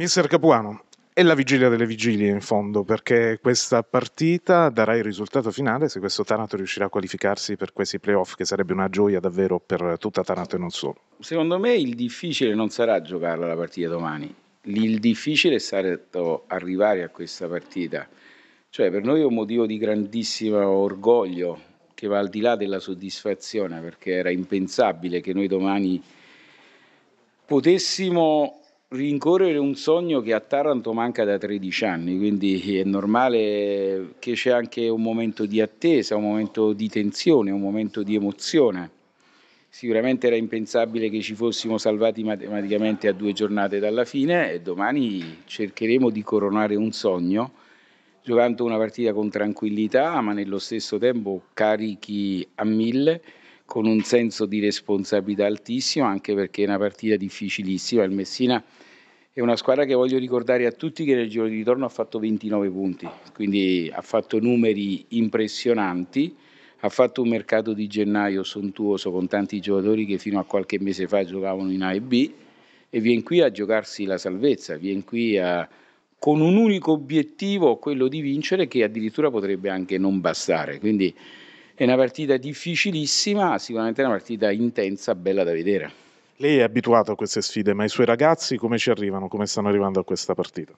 Mister Capuano, è la vigilia delle vigilie in fondo, perché questa partita darà il risultato finale se questo Taranto riuscirà a qualificarsi per questi playoff, che sarebbe una gioia davvero per tutta Taranto e non solo. Secondo me il difficile non sarà giocarla la partita domani, il difficile sarà arrivare a questa partita. Cioè per noi è un motivo di grandissimo orgoglio che va al di là della soddisfazione, perché era impensabile che noi domani potessimo rincorrere un sogno che a Taranto manca da 13 anni, quindi è normale che c'è anche un momento di attesa, un momento di tensione, un momento di emozione. Sicuramente era impensabile che ci fossimo salvati matematicamente a due giornate dalla fine e domani cercheremo di coronare un sogno giocando una partita con tranquillità ma nello stesso tempo carichi a mille con un senso di responsabilità altissimo, anche perché è una partita difficilissima. Il Messina è una squadra che voglio ricordare a tutti che nel giro di ritorno ha fatto 29 punti, quindi ha fatto numeri impressionanti, ha fatto un mercato di gennaio sontuoso con tanti giocatori che fino a qualche mese fa giocavano in A e B e viene qui a giocarsi la salvezza, viene qui a, con un unico obiettivo, quello di vincere, che addirittura potrebbe anche non bastare. Quindi è una partita difficilissima, sicuramente una partita intensa, bella da vedere. Lei è abituato a queste sfide, ma i suoi ragazzi come ci arrivano, come stanno arrivando a questa partita?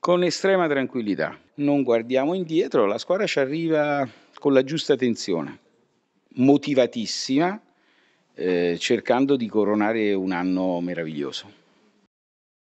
Con estrema tranquillità, non guardiamo indietro, la squadra ci arriva con la giusta tensione, motivatissima, eh, cercando di coronare un anno meraviglioso.